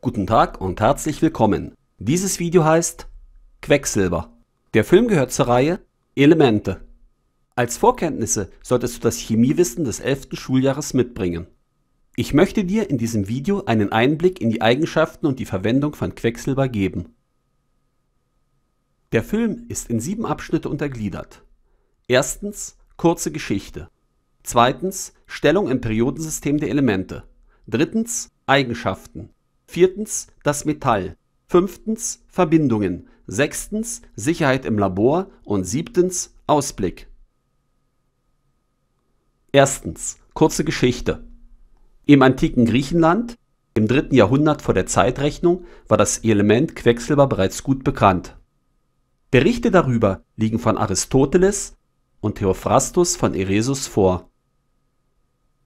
Guten Tag und herzlich willkommen. Dieses Video heißt Quecksilber. Der Film gehört zur Reihe Elemente. Als Vorkenntnisse solltest du das Chemiewissen des 11. Schuljahres mitbringen. Ich möchte dir in diesem Video einen Einblick in die Eigenschaften und die Verwendung von Quecksilber geben. Der Film ist in sieben Abschnitte untergliedert. Erstens kurze Geschichte. Zweitens Stellung im Periodensystem der Elemente. Drittens Eigenschaften viertens das Metall, fünftens Verbindungen, sechstens Sicherheit im Labor und siebtens Ausblick. Erstens kurze Geschichte. Im antiken Griechenland, im dritten Jahrhundert vor der Zeitrechnung, war das Element Quecksilber bereits gut bekannt. Berichte darüber liegen von Aristoteles und Theophrastus von Eresus vor.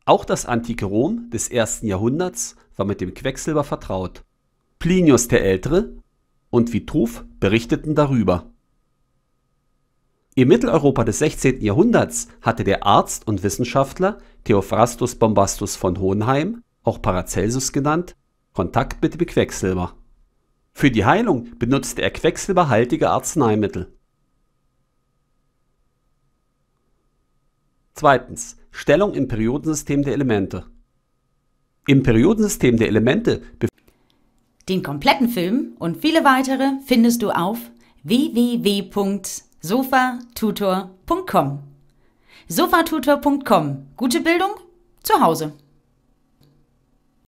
Auch das antike Rom des ersten Jahrhunderts war mit dem Quecksilber vertraut. Plinius der Ältere und Vitruv berichteten darüber. Im Mitteleuropa des 16. Jahrhunderts hatte der Arzt und Wissenschaftler Theophrastus Bombastus von Hohenheim, auch Paracelsus genannt, Kontakt mit dem Quecksilber. Für die Heilung benutzte er quecksilberhaltige Arzneimittel. Zweitens. Stellung im Periodensystem der Elemente. Im Periodensystem der Elemente. Den kompletten Film und viele weitere findest du auf www.sofatutor.com. Sofatutor.com. Gute Bildung zu Hause.